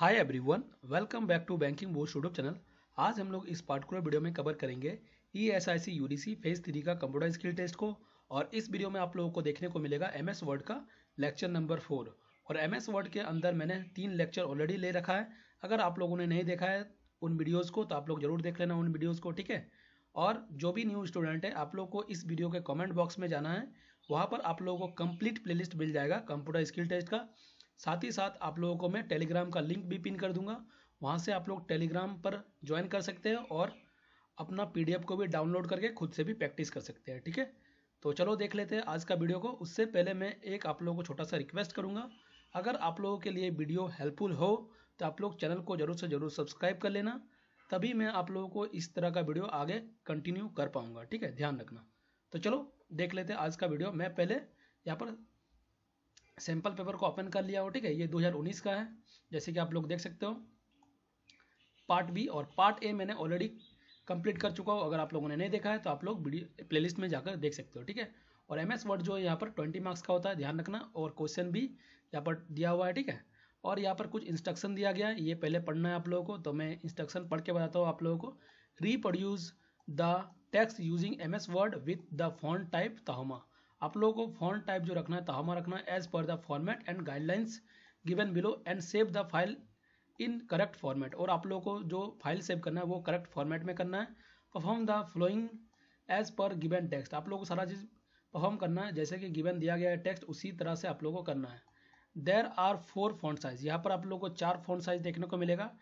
hi everyone welcome back to banking board YouTube channel आज हम लोग इस पार्टिकुलर वीडियो में कवर करेंगे E S I C U D C phase three का कंप्यूटर स्किल टेस्ट को और इस वीडियो में आप लोगों को देखने को मिलेगा एम एस वर्ड का लेक्चर नंबर फोर और एम एस वर्ड के अंदर मैंने तीन लेक्चर ऑलरेडी ले रखा है अगर आप लोगों ने नहीं देखा है उन वीडियोज़ को तो आप लोग जरूर देख लेना उन वीडियोज़ को ठीक है और जो भी न्यू स्टूडेंट है आप लोग को इस वीडियो के कॉमेंट बॉक्स में जाना है वहाँ पर आप लोगों को कम्प्लीट प्लेलिस्ट मिल जाएगा कंप्यूटर स्किल टेस्ट का साथ ही साथ आप लोगों को मैं टेलीग्राम का लिंक भी पिन कर दूंगा वहाँ से आप लोग टेलीग्राम पर ज्वाइन कर सकते हैं और अपना पीडीएफ को भी डाउनलोड करके खुद से भी प्रैक्टिस कर सकते हैं ठीक है तो चलो देख लेते हैं आज का वीडियो को उससे पहले मैं एक आप लोगों को छोटा सा रिक्वेस्ट करूँगा अगर आप लोगों के लिए वीडियो हेल्पफुल हो तो आप लोग चैनल को ज़रूर से ज़रूर सब्सक्राइब कर लेना तभी मैं आप लोगों को इस तरह का वीडियो आगे कंटिन्यू कर पाऊँगा ठीक है ध्यान रखना तो चलो देख लेते हैं आज का वीडियो मैं पहले यहाँ पर सैम्पल पेपर को ओपन कर लिया हो ठीक है ये 2019 का है जैसे कि आप लोग देख सकते हो पार्ट बी और पार्ट ए मैंने ऑलरेडी कंप्लीट कर चुका हूँ अगर आप लोगों ने नहीं देखा है तो आप लोग वीडियो लिस्ट में जाकर देख सकते हो ठीक है और एम एस वर्ड जो है यहाँ पर ट्वेंटी मार्क्स का होता है ध्यान रखना और क्वेश्चन भी यहाँ पर दिया हुआ है ठीक है और यहाँ पर कुछ इंस्ट्रक्शन दिया गया है ये पहले पढ़ना है आप लोगों को तो मैं इंस्ट्रक्शन पढ़ के बताता हूँ आप लोगों को reproduce the text using M S word with the font type Tahoma आप लोगों को फोन टाइप जो रखना है तहमा रखना है as per the format and guidelines given below and save the file in correct format और आप लोगों को जो फाइल सेव करना है वो करेक्ट फॉर्मेट में करना है perform the following as per given text आप लोगों को सारा चीज़ परफॉर्म करना है जैसे कि गिवन दिया गया है टेक्स्ट उसी तरह से आप लोगों को करना है there are four font size यहाँ पर आप लोगों को चार फोन साइज देखने को मिलेगा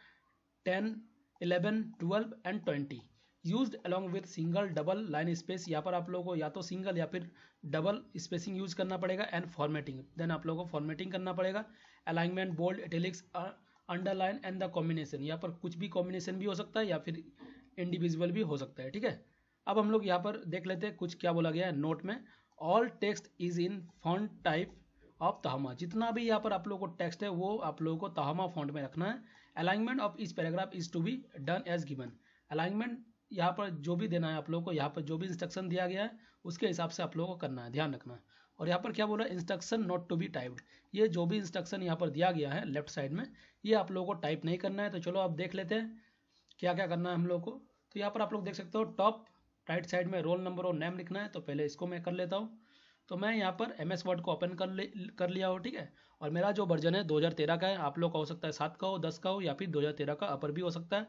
ten eleven twelve and twenty use along with single double line space यहाँ पर आप लोगों को या तो सिंगल या फिर डबल स्पेसिंग यूज करना पड़ेगा एंड फॉर्मेटिंग देन आप लोगों को फॉर्मेटिंग करना पड़ेगा alignment bold under underline and the combination यहाँ पर कुछ भी कॉम्बिनेशन भी हो सकता है या फिर इंडिविजुअल भी हो सकता है ठीक है अब हम लोग यहाँ पर देख लेते हैं कुछ क्या बोला गया है नोट में all text is in font type of Tahoma जितना भी यहाँ पर आप लोगों को टेक्स्ट है वो आप लोगों को तहमा फॉन्ट में रखना है alignment of this paragraph is to be done as given alignment यहाँ पर जो भी देना है आप लोगों को यहाँ पर जो भी इंस्ट्रक्शन दिया गया है उसके हिसाब से आप लोगों को करना है ध्यान रखना है और यहाँ पर क्या बोला instruction not to be typed ये जो भी इंस्ट्रक्शन यहाँ पर दिया गया है लेफ्ट साइड में ये आप लोगों को टाइप नहीं करना है तो चलो आप देख लेते हैं क्या क्या करना है हम लोग को तो यहाँ पर आप लोग देख सकते हो टॉप राइट साइड में रोल नंबर और नेम लिखना है तो पहले इसको मैं कर लेता हूँ तो मैं यहाँ पर एम एस वर्ड को ओपन कर ले कर लिया हो ठीक है और मेरा जो वर्जन है 2013 का है आप लोग का हो सकता है सात का हो दस का हो या फिर 2013 का अपर भी हो सकता है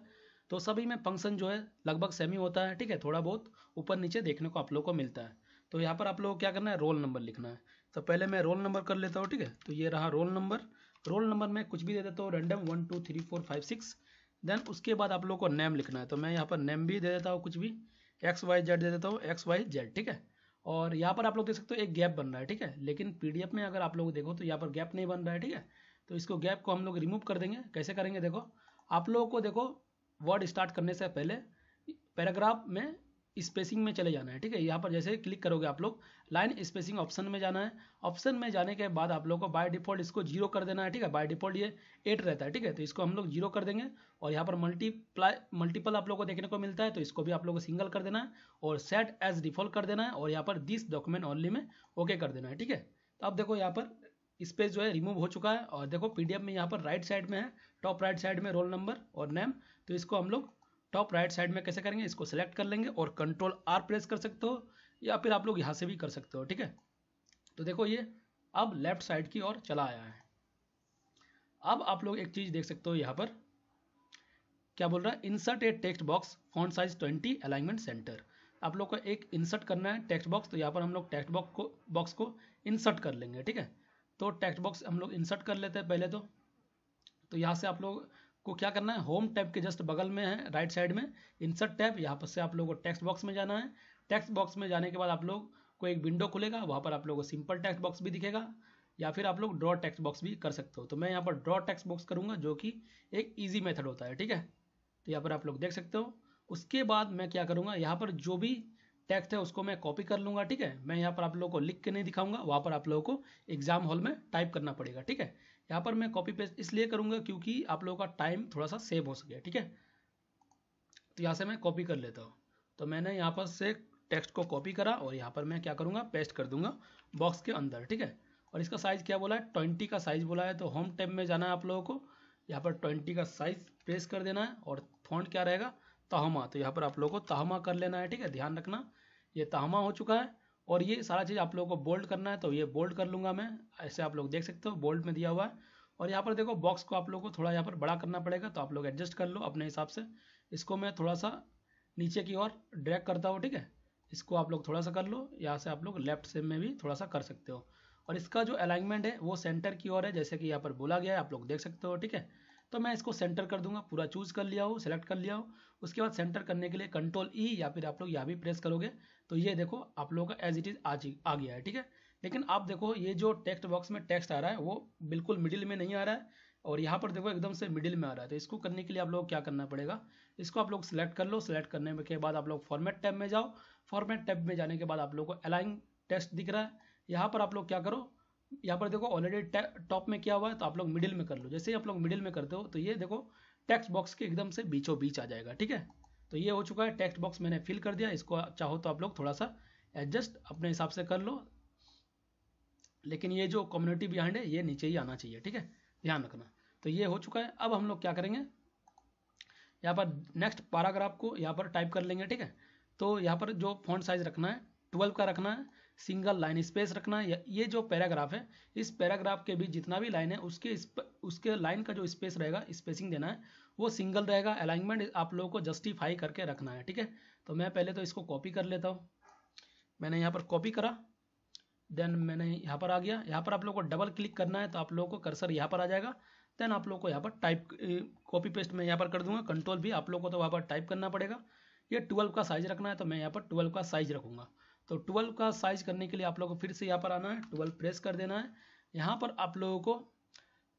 तो सभी में फंक्शन जो है लगभग सेम ही होता है ठीक है थोड़ा बहुत ऊपर नीचे देखने को आप लोग को मिलता है तो यहाँ पर आप लोग को क्या करना है रोल नंबर लिखना है तो पहले मैं रोल नंबर कर लेता हूँ ठीक है तो ये रहा रोल नंबर रोल नंबर में कुछ भी दे देता हूँ random one two three four five six then उसके बाद आप लोग को नेम लिखना है तो मैं यहाँ पर नेम भी दे देता हूँ कुछ भी एक्स वाई जेड दे देता हूँ एक्स वाई जेड ठीक है और यहाँ पर आप लोग देख सकते हो एक गैप बन रहा है ठीक है लेकिन पी में अगर आप लोग देखो तो यहाँ पर गैप नहीं बन रहा है ठीक है तो इसको गैप को हम लोग रिमूव कर देंगे कैसे करेंगे देखो आप लोगों को देखो वर्ड स्टार्ट करने से पहले पैराग्राफ में स्पेसिंग में चले जाना है ठीक है यहाँ पर जैसे क्लिक करोगे आप लोग लाइन स्पेसिंग ऑप्शन में जाना है ऑप्शन में जाने के बाद आप लोग को बाय डिफॉल्ट इसको जीरो कर देना है ठीक है बाय डिफॉल्ट ये एट रहता है ठीक है तो इसको हम लोग जीरो कर देंगे और यहाँ पर मल्टीप्लाई मल्टीपल आप लोग को देखने को मिलता है तो इसको भी आप लोग को सिंगल कर देना है और सेट एज डिफॉल्ट कर देना है और यहाँ पर दिस डॉक्यूमेंट ऑनली में ओके कर देना है ठीक है तो आप देखो यहाँ पर स्पेस जो है रिमूव हो चुका है और देखो पीडीएफ में यहाँ पर राइट साइड में है टॉप राइट साइड में रोल नंबर और नेम तो इसको हम लोग टॉप राइट साइड में कैसे करेंगे इसको सेलेक्ट कर लेंगे और कंट्रोल आर प्रेस कर सकते हो या फिर आप लोग यहाँ से भी कर सकते हो ठीक है तो देखो ये अब लेफ्ट साइड की ओर चला आया है अब आप लोग एक चीज़ देख सकते हो यहाँ पर क्या बोल रहा है insert a text box font size 20 alignment centre आप लोग को एक इंसर्ट करना है टेक्स्ट बॉक्स तो यहाँ पर हम लोग टेक्स्ट बॉक्स को बॉक्स को इंसर्ट कर लेंगे ठीक है तो टेक्स्ट बॉक्स हम लोग इंसर्ट कर लेते हैं पहले तो तो यहाँ से आप लोग को क्या करना है होम टैब के जस्ट बगल में है राइट साइड में इंसर्ट टैब यहाँ पर से आप लोगों को टेक्स्ट बॉक्स में जाना है टेक्स्ट बॉक्स में जाने के बाद आप लोग को एक विंडो खुलेगा वहाँ पर आप लोगों को सिंपल टेक्स्ट बॉक्स भी दिखेगा या फिर आप लोग ड्रॉ टेक्स्ट बॉक्स भी कर सकते हो तो मैं यहाँ पर ड्रॉ टेक्स्ट बॉक्स करूँगा जो कि एक ईजी मेथड होता है ठीक है तो यहाँ पर आप लोग देख सकते हो उसके बाद मैं क्या करूँगा यहाँ पर जो भी टेक्स्ट है उसको मैं कॉपी कर लूँगा ठीक है मैं यहाँ पर आप लोगों को लिख के नहीं दिखाऊंगा वहाँ पर आप लोगों को एग्जाम हॉल में टाइप करना पड़ेगा ठीक है यहाँ पर मैं कॉपी पेस्ट इसलिए करूंगा क्योंकि आप लोगों का टाइम थोड़ा सा सेव हो सके ठीक है तो यहाँ से मैं कॉपी कर लेता हूँ तो मैंने यहाँ पर से टेक्स्ट को कॉपी करा और यहाँ पर मैं क्या करूँगा पेस्ट कर दूंगा बॉक्स के अंदर ठीक है और इसका साइज़ क्या बोला है ट्वेंटी का साइज़ बोला है तो होम टेप में जाना है आप लोगों को यहाँ पर ट्वेंटी का साइज़ प्रेस कर देना है और फॉन्ट क्या रहेगा तहमा तो यहाँ पर आप लोगों को ताहमा कर लेना है ठीक है ध्यान रखना ये ताहमा हो चुका है और ये सारा चीज़ आप लोगों को बोल्ड करना है तो ये बोल्ड कर लूँगा मैं ऐसे आप लोग देख सकते हो बोल्ड में दिया हुआ है और यहाँ पर देखो बॉक्स को आप लोगों को थोड़ा यहाँ पर बड़ा करना पड़ेगा तो आप लोग एडजस्ट कर लो अपने हिसाब से इसको मैं थोड़ा सा नीचे की ओर ड्रैग करता हूँ ठीक है इसको आप लोग थोड़ा सा कर लो यहाँ से आप लोग लेफ्ट से में भी थोड़ा सा कर सकते हो और इसका जो अलाइनमेंट है वो सेंटर की ओर है जैसे कि यहाँ पर बोला गया है आप लोग देख सकते हो ठीक है तो मैं इसको सेंटर कर दूंगा पूरा चूज कर लिया हो सेलेक्ट कर लिया हो उसके बाद सेंटर करने के लिए कंट्रोल ई e या फिर आप लोग यहाँ भी प्रेस करोगे तो ये देखो आप लोगों का एज इट इज आ गया है ठीक है लेकिन आप देखो ये जो टेक्स्ट बॉक्स में टेक्स्ट आ रहा है वो बिल्कुल मिडिल में नहीं आ रहा है और यहाँ पर देखो एकदम से मिडिल में आ रहा है तो इसको करने के लिए आप लोग क्या करना पड़ेगा इसको आप लोग सिलेक्ट कर लो सिलेक्ट करने के बाद आप लोग फॉर्मेट टैब में जाओ फॉर्मेट टैब में जाने के बाद आप लोग को अलाइन टेक्स्ट दिख रहा है यहाँ पर आप लोग क्या करो यहाँ पर देखो ऑलरेडी टॉप में क्या हुआ है तो आप लोग मिडिल में कर लो जैसे ही आप लोग मिडिल में करते हो तो ये देखो टेक्स्ट बॉक्स के एकदम से बीचों बीच आ जाएगा ठीक है तो ये हो चुका है टेक्स्ट बॉक्स मैंने फिल कर दिया इसको चाहो तो आप लोग थोड़ा सा एडजस्ट अपने हिसाब से कर लो लेकिन ये जो कम्युनिटी बिहाइंड है ये नीचे ही आना चाहिए ठीक है ध्यान रखना तो ये हो चुका है अब हम लोग क्या करेंगे यहाँ पर नेक्स्ट पैराग्राफ को यहाँ पर टाइप कर लेंगे ठीक है तो यहाँ पर जो फॉन्ट साइज रखना है ट्वेल्व का रखना है सिंगल लाइन स्पेस रखना ये जो पैराग्राफ है इस पैराग्राफ के बीच जितना भी लाइन है उसके उसके लाइन का जो स्पेस रहेगा स्पेसिंग देना है वो सिंगल रहेगा अलाइनमेंट आप लोगों को जस्टिफाई करके रखना है ठीक है तो मैं पहले तो इसको कॉपी कर लेता हूँ मैंने यहाँ पर कॉपी करा देन मैंने यहाँ पर आ गया यहाँ पर आप लोग को डबल क्लिक करना है तो आप लोगों को कर्सर यहाँ पर आ जाएगा देन आप लोग को यहाँ पर टाइप कॉपी पेस्ट मैं यहाँ पर कर दूंगा कंट्रोल भी आप लोगों को तो वहाँ पर टाइप करना पड़ेगा ये ट्वेल्व का साइज रखना है तो मैं यहाँ पर ट्वेल्व का साइज रखूँगा तो ट्वेल्व का साइज करने के लिए आप लोगों को फिर से यहाँ पर आना है ट्वेल्व प्रेस कर देना है यहाँ पर आप लोगों को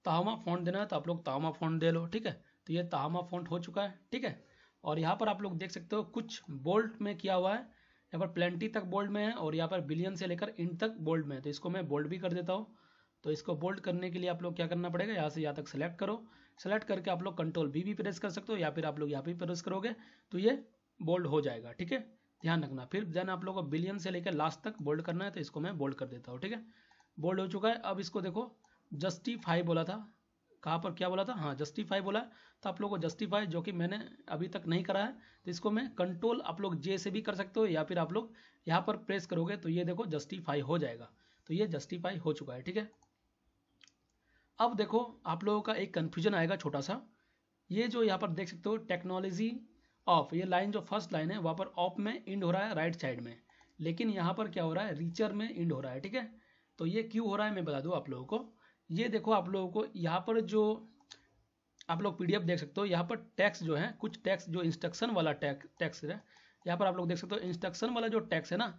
ताहमा फॉन्ट देना है तो आप लोग तावा फॉन्ट दे लो ठीक है तो ये ताहमा फॉन्ट हो चुका है ठीक है और यहाँ पर आप लोग देख सकते हो कुछ बोल्ट में किया हुआ है यहाँ पर प्लेंटी तक बोल्ड में है और यहाँ पर बिलियन से लेकर इंट तक बोल्ड में है तो इसको मैं बोल्ड भी कर देता हूँ तो इसको बोल्ड करने के लिए आप लोग क्या करना पड़ेगा यहाँ से यहाँ तक सेलेक्ट करो सेलेक्ट करके आप लोग कंट्रोल बी भी प्रेस कर सकते हो या फिर आप लोग यहाँ पर प्रेस करोगे तो ये बोल्ड हो जाएगा ठीक है ध्यान रखना फिर देन आप लोग को बिलियन से लेकर लास्ट तक बोल्ड करना है तो इसको मैं बोल्ड कर देता हूँ ठीक है बोल्ड हो चुका है अब इसको देखो जस्टिफाई बोला था कहाँ पर क्या बोला था हाँ जस्टिफाई बोला तो आप लोगों को जस्टिफाई जो कि मैंने अभी तक नहीं करा है तो इसको मैं कंट्रोल आप लोग जे से भी कर सकते हो या फिर आप लोग यहाँ पर प्रेस करोगे तो ये देखो जस्टिफाई हो जाएगा तो ये जस्टिफाई हो चुका है ठीक है अब देखो आप लोगों का एक कन्फ्यूजन आएगा छोटा सा ये जो यहाँ पर देख सकते हो टेक्नोलॉजी ऑफ ये लाइन जो फर्स्ट लाइन है वहाँ पर ऑफ में इंड हो रहा है राइट साइड में लेकिन यहाँ पर क्या हो रहा है रीचर में इंड हो रहा है ठीक है तो ये क्यों हो रहा है मैं बता दूँ आप लोगों को ये देखो आप लोगों को यहाँ पर जो आप लोग पीडीएफ देख सकते हो यहाँ पर टैक्स जो है कुछ टैक्स जो इंस्ट्रक्शन वाला टैक्स है यहाँ पर आप लोग देख सकते हो इंस्ट्रक्शन वाला जो टैक्स है ना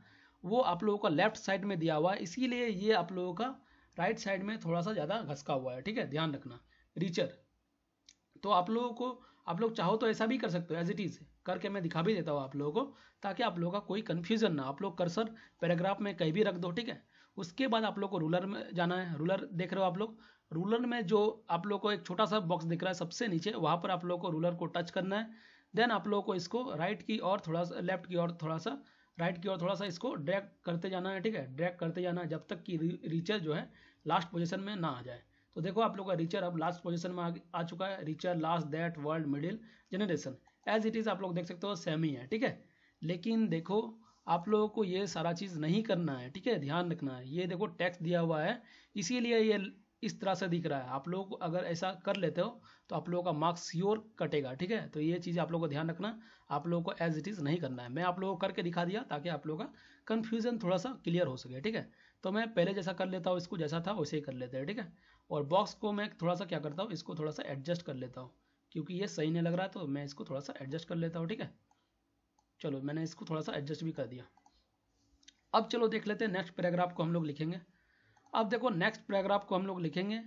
वो आप लोगों का लेफ्ट साइड में दिया हुआ है इसीलिए ये आप लोगों का राइट साइड में थोड़ा सा ज़्यादा घसका हुआ है ठीक है ध्यान रखना रीचर तो आप लोगों को आप लोग चाहो तो ऐसा भी कर सकते हो एज इट इज़ करके मैं दिखा भी देता हूँ आप लोगों को ताकि आप लोगों का कोई कन्फ्यूजन ना आप लोग कर्सर पैराग्राफ में कहीं भी रख दो ठीक है उसके बाद आप लोग को रूलर में जाना है रूलर देख रहे हो आप लोग रूलर में जो आप लोग को एक छोटा सा बॉक्स दिख रहा है सबसे नीचे वहाँ पर आप लोग को रूलर को टच करना है देन आप लोग को इसको राइट की और थोड़ा सा लेफ्ट की और थोड़ा सा राइट की ओर थोड़ा सा इसको ड्रैग करते जाना है ठीक है ड्रैग करते जाना है जब तक कि रीचर जो है लास्ट पोजिशन में ना आ जाए तो देखो आप लोग का रिचर अब लास्ट पोजीशन में आ, आ चुका है richer last that world middle generation as it is आप लोग देख सकते हो सेम ही है ठीक है लेकिन देखो आप लोगों को ये सारा चीज़ नहीं करना है ठीक है ध्यान रखना है ये देखो टैक्स दिया हुआ है इसीलिए ये इस तरह से दिख रहा है आप लोग अगर ऐसा कर लेते हो तो आप लोगों का मार्क्स श्योर कटेगा ठीक है तो ये चीज़ आप लोगों को ध्यान रखना आप लोगों को एज इट इज़ नहीं करना है मैं आप लोगों को करके दिखा दिया ताकि आप लोगों का कन्फ्यूजन थोड़ा सा क्लियर हो सके ठीक है तो मैं पहले जैसा कर लेता हूँ इसको जैसा था वैसे ही कर लेते हैं ठीक है और बॉक्स को मैं थोड़ा सा क्या करता हूँ इसको थोड़ा सा एडजस्ट कर लेता हूँ क्योंकि ये सही नहीं लग रहा तो मैं इसको थोड़ा सा एडजस्ट कर लेता हूँ ठीक है चलो मैंने इसको थोड़ा सा एडजस्ट भी कर दिया अब चलो देख लेते हैं नेक्स्ट पैराग्राफ को हम लोग लिखेंगे अब देखो नेक्स्ट पैराग्राफ को हम लोग लिखेंगे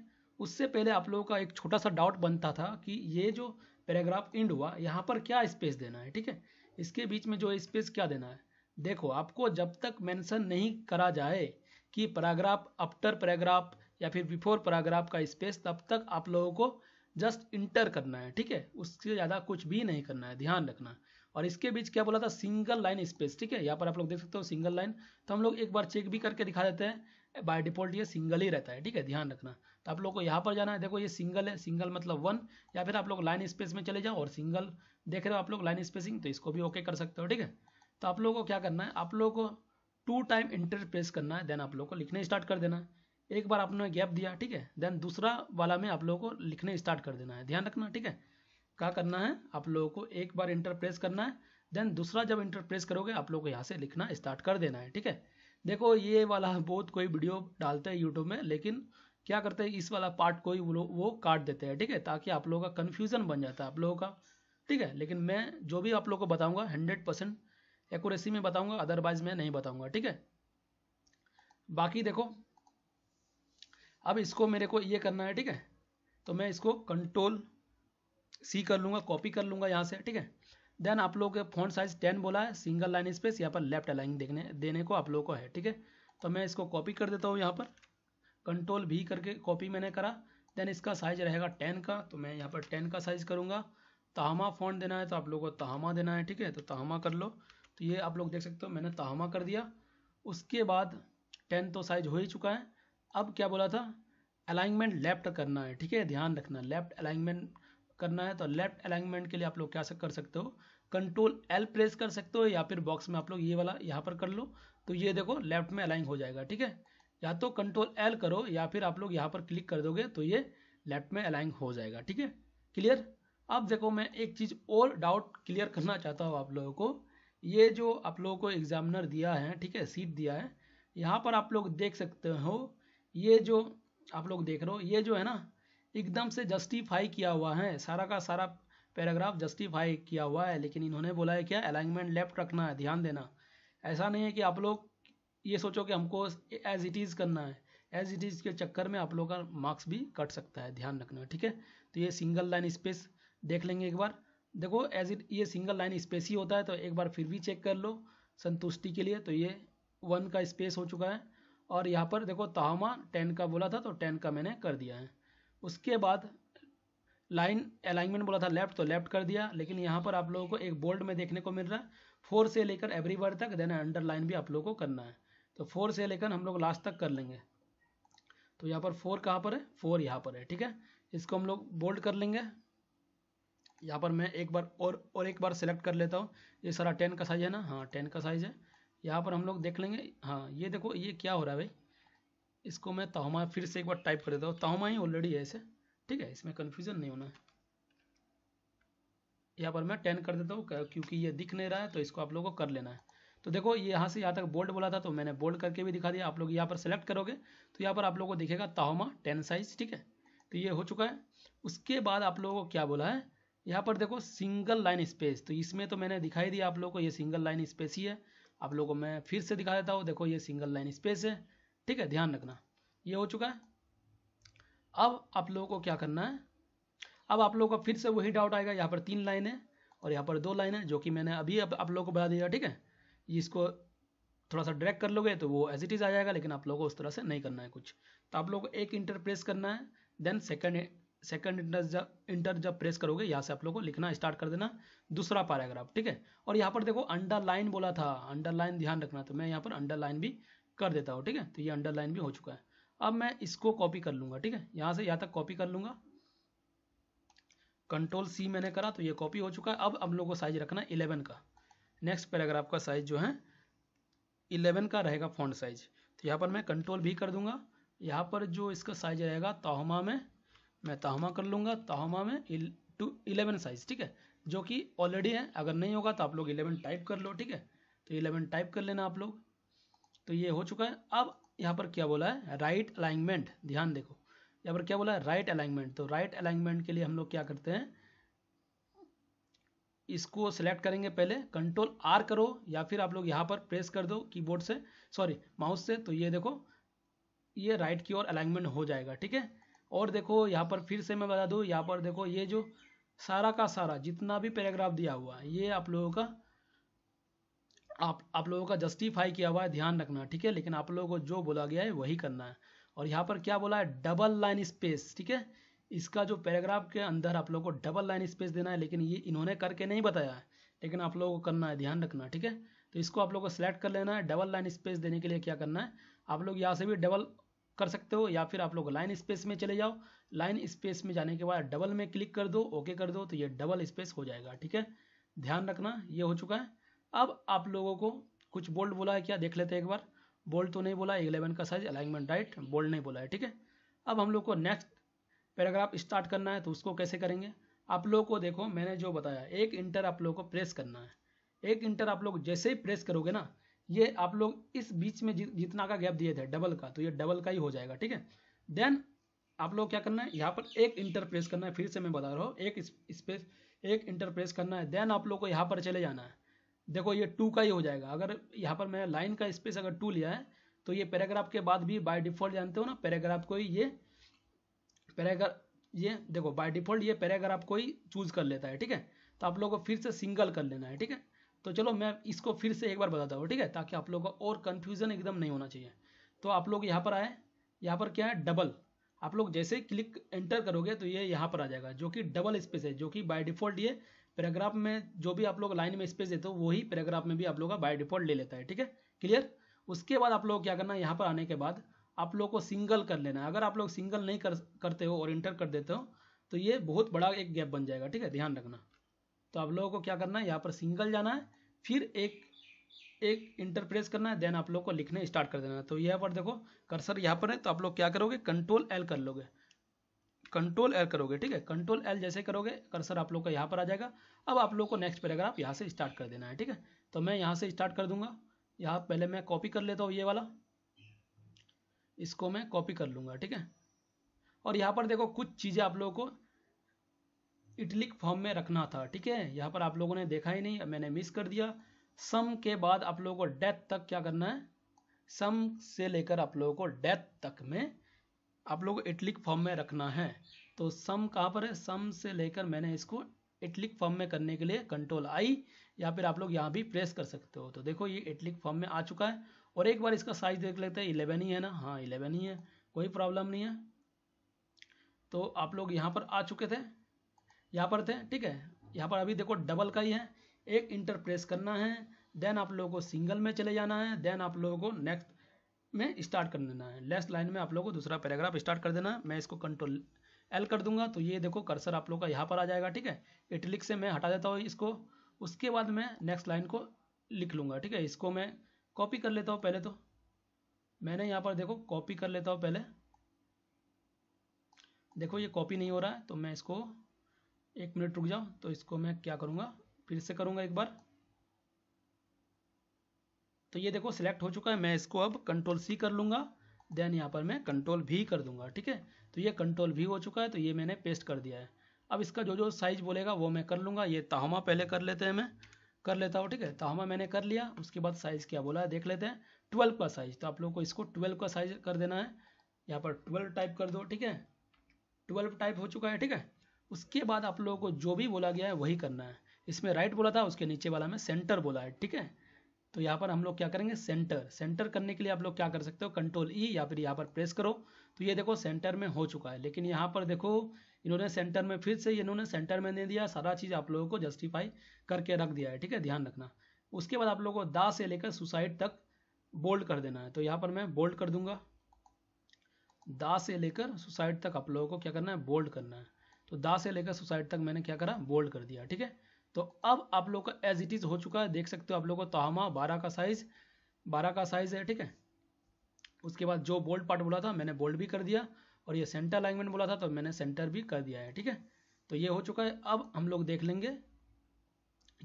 उससे पहले आप लोगों का एक छोटा सा डाउट बनता था कि ये जो पैराग्राफ इंड हुआ यहाँ पर क्या स्पेस देना है ठीक है इसके बीच में जो स्पेस क्या देना है देखो आपको जब तक मेंशन नहीं करा जाए कि पैराग्राफ आफ्टर पैराग्राफ या फिर बिफोर पैराग्राफ का स्पेस तब तक आप लोगों को जस्ट इंटर करना है ठीक है उससे ज़्यादा कुछ भी नहीं करना है ध्यान रखना और इसके बीच क्या बोला था सिंगल लाइन स्पेस ठीक है यहाँ पर आप लोग देख सकते हो सिंगल लाइन तो हम लोग एक बार चेक भी करके दिखा देते हैं बाय डिफॉल्ट ये सिंगल ही रहता है ठीक है ध्यान रखना तो आप लोग को यहाँ पर जाना है देखो ये सिंगल है सिंगल मतलब वन या फिर आप लोग लाइन स्पेस में चले जाओ और सिंगल देख रहे हो आप लोग लाइन स्पेसिंग तो इसको भी ओके कर सकते हो ठीक है तो आप लोगों को क्या करना है आप लोगों को टू टाइम इंटर प्रेस करना है देन आप लोग को लिखना स्टार्ट कर देना है एक बार आपने गैप दिया ठीक है देन दूसरा वाला में आप लोगों को लिखने स्टार्ट कर देना है ध्यान रखना ठीक है क्या करना है आप लोगों को एक बार इंटर प्रेस करना है देन दूसरा जब इंटर प्रेस करोगे आप लोगों को यहाँ से लिखना स्टार्ट कर देना है ठीक है देखो ये वाला बहुत कोई वीडियो डालते हैं यूट्यूब में लेकिन क्या करते हैं इस वाला पार्ट को ही वो, वो काट देते हैं ठीक है ताकि आप लोगों का कन्फ्यूज़न बन जाता है आप लोगों का ठीक है लेकिन मैं जो भी आप लोगों को बताऊंगा हंड्रेड परसेंट एक्यूरेसी में बताऊंगा अदरवाइज मैं नहीं बताऊंगा ठीक है बाकी देखो अब इसको मेरे को ये करना है ठीक है तो मैं इसको कंट्रोल सी कर लूँगा कॉपी कर लूंगा यहाँ से ठीक है देन आप लोग फॉन्ट साइज टेन बोला है सिंगल लाइन स्पेस यहाँ पर लेफ्ट अलाइन देखने देने को आप लोगों को है ठीक है तो मैं इसको कॉपी कर देता हूँ यहाँ पर कंट्रोल भी करके कॉपी मैंने करा देन इसका साइज रहेगा टेन का तो मैं यहाँ पर टेन का साइज करूँगा तहमा फॉन्ट देना है तो आप लोगों को तहमा देना है ठीक है तो तहामा कर लो तो ये आप लोग देख सकते हो मैंने तहमा कर दिया उसके बाद टेन तो साइज हो ही चुका है अब क्या बोला था अलाइनमेंट लेफ्ट करना है ठीक है ध्यान रखना लेफ्ट अलाइनमेंट करना है तो लेफ्ट अलाइनमेंट के लिए आप लोग क्या कर सकते हो कंट्रोल एल प्रेस कर सकते हो या फिर बॉक्स में आप लोग ये वाला यहाँ पर कर लो तो ये देखो लेफ्ट में अलाइन हो जाएगा ठीक है या तो कंट्रोल एल करो या फिर आप लोग यहाँ पर क्लिक कर दोगे तो ये लेफ्ट में अलाइन हो जाएगा ठीक है क्लियर अब देखो मैं एक चीज़ और डाउट क्लियर करना चाहता हूँ आप लोगों को ये जो आप लोगों को एग्जामिनर दिया है ठीक है सीट दिया है यहाँ पर आप लोग देख सकते हो ये जो आप लोग देख रहे हो ये जो है ना एकदम से जस्टिफाई किया हुआ है सारा का सारा पैराग्राफ जस्टिफाई किया हुआ है लेकिन इन्होंने बोला है क्या अलाइनमेंट लेफ्ट रखना है ध्यान देना ऐसा नहीं है कि आप लोग ये सोचो कि हमको एज इट इज़ करना है एज इट इज़ के चक्कर में आप लोग का मार्क्स भी कट सकता है ध्यान रखना ठीक है तो ये सिंगल लाइन स्पेस देख लेंगे एक बार देखो एज इट ये सिंगल लाइन स्पेस ही होता है तो एक बार फिर भी चेक कर लो संतुष्टि के लिए तो ये वन का स्पेस हो चुका है और यहाँ पर देखो तहमा टेन का बोला था तो टेन का मैंने कर दिया है उसके बाद लाइन अलाइनमेंट बोला था लेफ्ट तो लेफ्ट कर दिया लेकिन यहाँ पर आप लोगों को एक बोल्ड में देखने को मिल रहा है फोर से लेकर एवरी वर्ड तक देन अंडरलाइन भी आप लोगों को करना है तो फोर से लेकर हम लोग लास्ट तक कर लेंगे तो यहाँ पर फोर कहाँ पर है फोर यहाँ पर है ठीक है इसको हम लोग बोल्ड कर लेंगे यहाँ पर मैं एक बार और और एक बार सेलेक्ट कर लेता हूँ ये सारा टेन का साइज है ना हाँ टेन का साइज है यहाँ पर हम लोग देख लेंगे हाँ ये देखो ये क्या हो रहा है भाई इसको मैं तोहमा फिर से एक बार टाइप कर देता हूँ तोहमा ही ऑलरेडी है इसे ठीक है इसमें कन्फ्यूज़न नहीं होना है यहाँ पर मैं टेन कर देता हूँ क्योंकि ये दिख नहीं रहा है तो इसको आप लोगों को कर लेना है तो देखो ये यहाँ से यहाँ तक बोल्ड बोला था तो मैंने बोल्ड करके भी दिखा दिया आप लोग यहाँ पर सेलेक्ट करोगे तो यहाँ पर आप लोगों को दिखेगा ताहमा टेन साइज ठीक है तो ये हो चुका है उसके बाद आप लोगों को क्या बोला है यहाँ पर देखो सिंगल लाइन स्पेस तो इसमें तो मैंने दिखाई दिया आप लोगों को ये सिंगल लाइन स्पेस ही है आप लोगों को मैं फिर से दिखा देता हूँ देखो ये सिंगल लाइन स्पेस है ठीक है ध्यान रखना ये हो चुका है अब आप लोगों को क्या करना है अब आप लोगों का फिर से वही डाउट आएगा यहाँ पर तीन लाइन है और यहाँ पर दो लाइन है जो कि मैंने अभी अब आप लोगों को बता दिया ठीक है इसको थोड़ा सा डायरेक्ट कर लोगे तो वो एज इट इज़ आ जाएगा लेकिन आप लोगों को उस तरह से नहीं करना है कुछ तो आप लोगों को एक इंटर प्रेस करना है देन सेकेंड सेकंड इंटर जब इंटर जब प्रेस करोगे यहाँ से आप लोगों को लिखना स्टार्ट कर देना दूसरा पैराग्राफ ठीक है और यहाँ पर देखो अंडरलाइन बोला था अंडरलाइन ध्यान रखना तो मैं यहाँ पर अंडरलाइन भी कर देता हूँ ठीक है तो ये अंडरलाइन भी हो चुका है अब मैं इसको कॉपी कर लूँगा ठीक है यहाँ से यहाँ तक कॉपी कर लूँगा कंट्रोल सी मैंने करा तो ये कॉपी हो चुका है अब हम लोग को साइज रखना इलेवन का नेक्स्ट पैराग्राफ का साइज जो है इलेवन का रहेगा फॉन्ट साइज तो यहाँ पर मैं कंट्रोल भी कर दूंगा यहाँ पर जो इसका साइज रहेगा तोहमा में मैं तहमा कर लूंगा तहमा में टू इलेवन साइज ठीक है जो कि ऑलरेडी है अगर नहीं होगा तो आप लोग इलेवन टाइप कर लो ठीक है तो इलेवन टाइप कर लेना आप लोग तो ये हो चुका है अब यहाँ पर क्या बोला है राइट अलाइनमेंट ध्यान देखो यहाँ पर क्या बोला है राइट अलाइनमेंट तो राइट अलाइनमेंट के लिए हम लोग क्या करते हैं इसको सेलेक्ट करेंगे पहले कंट्रोल आर करो या फिर आप लोग यहाँ पर प्रेस कर दो कीबोर्ड से सॉरी माउस से तो ये देखो ये राइट की ओर अलाइनमेंट हो जाएगा ठीक है और देखो यहाँ पर फिर से मैं बता दूँ यहाँ पर देखो ये जो सारा का सारा जितना भी पैराग्राफ दिया हुआ है ये आप लोगों का आप आप लोगों का जस्टिफाई किया हुआ है ध्यान रखना ठीक है लेकिन आप लोगों को जो बोला गया है वही करना है और यहाँ पर क्या बोला है डबल लाइन स्पेस ठीक है इसका जो पैराग्राफ के अंदर आप लोगों को डबल लाइन स्पेस देना है लेकिन ये इन्होंने करके नहीं बताया है लेकिन आप लोगों को करना है ध्यान रखना ठीक है तो इसको आप लोगों को सिलेक्ट कर लेना है डबल लाइन स्पेस देने के लिए क्या करना है आप लोग यहाँ से भी डबल कर सकते हो या फिर आप लोग लाइन स्पेस में चले जाओ लाइन स्पेस में जाने के बाद डबल में क्लिक कर दो ओके कर दो तो ये डबल स्पेस हो जाएगा ठीक है ध्यान रखना ये हो चुका है अब आप लोगों को कुछ बोल्ड बोला है क्या देख लेते हैं एक बार बोल्ड तो नहीं बोला इलेवन का साइज अलाइनमेंट डाइट बोल्ड नहीं बोला है ठीक है अब हम लोग को नेक्स्ट पैराग्राफ स्टार्ट करना है तो उसको कैसे करेंगे आप लोगों को देखो मैंने जो बताया एक इंटर आप लोगों को प्रेस करना है एक इंटर आप लोग जैसे ही प्रेस करोगे ना ये आप लोग इस बीच में जितना का गैप दिए थे डबल का तो ये डबल का ही हो जाएगा ठीक है देन आप लोग क्या करना है यहाँ पर एक इंटरप्रेस करना है फिर से मैं बता रहा हूँ एक स्पेस एक इंटरप्रेस करना है देन आप लोग को यहाँ पर चले जाना है देखो ये टू का ही हो जाएगा अगर यहाँ पर मैंने लाइन का स्पेस अगर टू लिया है तो ये पैराग्राफ के बाद भी बाय डिफॉल्ट जानते हो ना पैराग्राफ को ही ये पैराग्राफ ये देखो बाय डिफॉल्ट ये पैराग्राफ को ही चूज कर लेता है ठीक है तो आप लोग को फिर से सिंगल कर लेना है ठीक है तो चलो मैं इसको फिर से एक बार बताता हूँ ठीक है ताकि आप लोगों का और कन्फ्यूज़न एकदम नहीं होना चाहिए तो आप लोग यहाँ पर आए यहाँ पर क्या है डबल आप लोग जैसे क्लिक एंटर करोगे तो ये यहाँ पर आ जाएगा जो कि डबल स्पेस है जो कि बाय डिफॉल्ट ये पैराग्राफ में जो भी आप लोग लाइन में स्पेस देते हो वही पैराग्राफ में भी आप लोग का बाय डिफॉल्ट ले लेता है ठीक है क्लियर उसके बाद आप लोग क्या करना है यहाँ पर आने के बाद आप लोग को सिंगल कर लेना है अगर आप लोग सिंगल नहीं कर करते हो और इंटर कर देते हो तो ये बहुत बड़ा एक गैप बन जाएगा ठीक है ध्यान रखना तो आप लोगों को क्या करना है यहाँ पर सिंगल जाना है फिर एक एक इंटरप्रेस करना है देन आप लोग को लिखने स्टार्ट कर देना है तो यहाँ पर देखो कर्सर यहाँ पर है तो आप लोग क्या करोगे कंट्रोल एल कर लोगे कंट्रोल एल करोगे ठीक है कंट्रोल एल जैसे करोगे कर्सर आप लोग का यहाँ पर आ जाएगा अब आप लोग को नेक्स्ट पैराग्राफ यहाँ से स्टार्ट कर देना है ठीक है तो मैं यहाँ से स्टार्ट कर दूंगा यहाँ पहले मैं कॉपी कर लेता हूँ ये वाला इसको मैं कॉपी कर लूँगा ठीक है और यहाँ पर देखो कुछ चीज़ें आप लोगों को इटलिक फॉर्म में रखना था ठीक है यहाँ पर आप लोगों ने देखा ही नहीं मैंने मिस कर दिया सम के बाद आप लोगों को डेथ तक क्या करना है सम से लेकर आप लोगों को डेथ तक में आप लोगों को इटलिक फॉर्म में रखना है तो सम कहाँ पर है सम से लेकर मैंने इसको इटलिक फॉर्म में करने के लिए कंट्रोल आई या फिर आप लोग यहाँ भी प्रेस कर सकते हो तो देखो ये इटलिक फॉर्म में आ चुका है और एक बार इसका साइज देख लेते हैं इलेवन ही है ना हाँ इलेवन ही है कोई प्रॉब्लम नहीं है तो आप लोग यहाँ पर आ चुके थे यहाँ पर थे ठीक है यहाँ पर अभी देखो डबल का ही है एक इंटर प्रेस करना है देन आप लोगों को सिंगल में चले जाना है देन आप लोगों को नेक्स्ट में स्टार्ट कर देना है लेफ्ट लाइन में आप लोगों को दूसरा पैराग्राफ स्टार्ट कर देना है मैं इसको कंट्रोल एल कर दूंगा तो ये देखो कर्सर आप लोग का यहाँ पर आ जाएगा ठीक है इटलिक से मैं हटा देता हूँ इसको उसके बाद मैं नेक्स्ट लाइन को लिख लूँगा ठीक है इसको मैं कॉपी कर लेता हूँ पहले तो मैंने यहाँ पर देखो कॉपी कर लेता हूँ पहले देखो ये कॉपी नहीं हो रहा है तो मैं इसको एक मिनट रुक जाओ तो इसको मैं क्या करूँगा फिर से करूँगा एक बार तो ये देखो सिलेक्ट हो चुका है मैं इसको अब कंट्रोल सी कर लूँगा देन यहाँ पर मैं कंट्रोल भी कर दूंगा ठीक है तो ये कंट्रोल भी हो चुका है तो ये मैंने पेस्ट कर दिया है अब इसका जो जो साइज बोलेगा वो मैं कर लूँगा ये ताहमा पहले कर लेते हैं मैं कर लेता हूँ ठीक है ताहमा मैंने कर लिया उसके बाद साइज़ क्या बोला है देख लेते हैं ट्वेल्व का साइज़ तो आप लोग को इसको ट्वेल्व का साइज कर देना है यहाँ पर ट्वेल्व टाइप कर दो ठीक है ट्वेल्व टाइप हो चुका है ठीक है उसके बाद आप लोगों को जो भी बोला गया है वही करना है इसमें राइट बोला था उसके नीचे वाला में सेंटर बोला है ठीक है तो यहाँ पर हम लोग क्या करेंगे सेंटर सेंटर करने के लिए आप लोग क्या कर सकते हो कंट्रोल ई e, या फिर यहाँ पर प्रेस करो तो ये देखो सेंटर में हो चुका है लेकिन यहाँ पर देखो इन्होंने सेंटर में फिर से इन्होंने सेंटर में दे दिया सारा चीज़ आप लोगों को जस्टिफाई करके रख दिया है ठीक है ध्यान रखना उसके बाद आप लोगों को दा से लेकर सुसाइड तक बोल्ड कर देना है तो यहाँ पर मैं बोल्ड कर दूंगा दा से लेकर सुसाइड तक आप लोगों को क्या करना है बोल्ड करना है तो दा से लेकर सुसाइड तक मैंने क्या करा बोल्ड कर दिया ठीक है तो अब आप लोग का एज इट इज हो चुका है देख सकते हो आप लोग को तोहमा बारह का साइज बारह का साइज है ठीक है उसके बाद जो बोल्ड पार्ट बोला था मैंने बोल्ड भी कर दिया और ये सेंटर अलाइनमेंट बोला था तो मैंने सेंटर भी कर दिया है ठीक है तो ये हो चुका है अब हम लोग देख लेंगे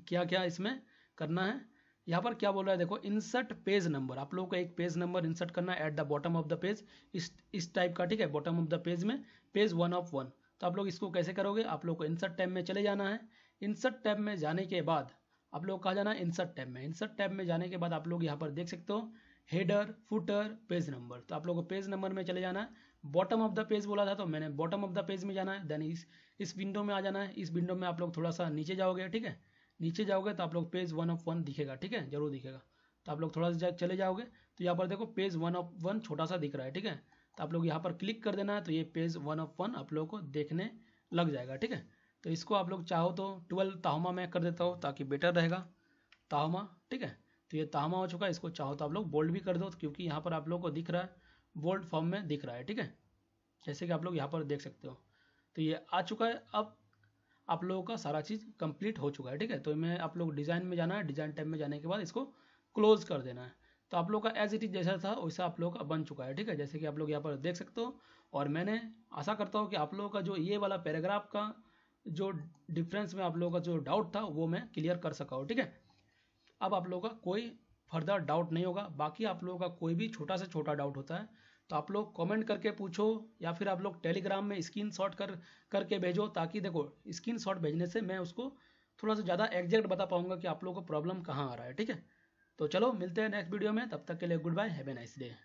क्या क्या इसमें करना है यहाँ पर क्या बोल रहा है देखो इंसर्ट पेज नंबर आप लोगों को एक पेज नंबर इंसर्ट करना है at the bottom of the page इस इस टाइप का ठीक है बॉटम ऑफ द पेज में पेज वन ऑफ वन तो आप लोग इसको कैसे करोगे आप लोग को इंसर्ट टैब में चले जाना है इंसर्ट टैब में जाने के बाद आप लोग कहा जाना है इंसर्ट टैब में इंसर्ट टैब में जाने के बाद आप लोग यहाँ पर देख सकते हो हेडर फुटर पेज नंबर तो आप लोग को पेज नंबर में चले जाना है बॉटम ऑफ द पेज बोला था तो मैंने बॉटम ऑफ द पेज में जाना है देन इस इस विंडो में आ जाना है इस विंडो में आप लोग थोड़ा सा नीचे जाओगे ठीक है नीचे जाओगे तो आप लोग पेज वन ऑफ वन दिखेगा ठीक है जरूर दिखेगा तो आप लोग थोड़ा सा चले जाओगे तो यहाँ पर देखो पेज वन ऑफ वन छोटा सा दिख रहा है ठीक है तो आप लोग यहाँ पर क्लिक कर देना है तो ये पेज वन ऑफ वन आप लोग को देखने लग जाएगा ठीक है तो इसको आप लोग चाहो तो ट्वेल्व ताहमा में कर देता हो ताकि बेटर रहेगा ताहमा ठीक है तो ये ताहमा हो चुका है इसको चाहो तो आप लोग बोल्ड भी कर दो क्योंकि यहाँ पर आप लोग को दिख रहा है बोल्ड फॉर्म में दिख रहा है ठीक है जैसे कि आप लोग यहाँ पर देख सकते हो तो ये आ चुका है अब आप लोगों का सारा चीज़ कंप्लीट हो चुका है ठीक है तो मैं आप लोग डिज़ाइन में जाना है डिज़ाइन टाइप में जाने के बाद इसको क्लोज कर देना है तो आप लोग का एज इट इज जैसा था वैसा आप लोग का बन चुका है ठीक है जैसे कि आप लोग यहाँ पर देख सकते हो और मैंने आशा करता हूँ कि आप लोगों का जो ये वाला पैराग्राफ का जो डिफरेंस में आप लोगों का जो डाउट था वो मैं क्लियर कर सका हूँ ठीक है अब आप लोगों का कोई फर्दर डाउट नहीं होगा बाकी आप लोगों का कोई भी छोटा से छोटा डाउट होता है तो आप लोग कमेंट करके पूछो या फिर आप लोग टेलीग्राम में स्क्रीन शॉट कर करके भेजो ताकि देखो स्क्रीन शॉट भेजने से मैं उसको थोड़ा सा ज़्यादा एग्जैक्ट बता पाऊँगा कि आप लोगों का प्रॉब्लम कहाँ आ रहा है ठीक है तो चलो मिलते हैं नेक्स्ट वीडियो में तब तक के लिए good bye have a nice day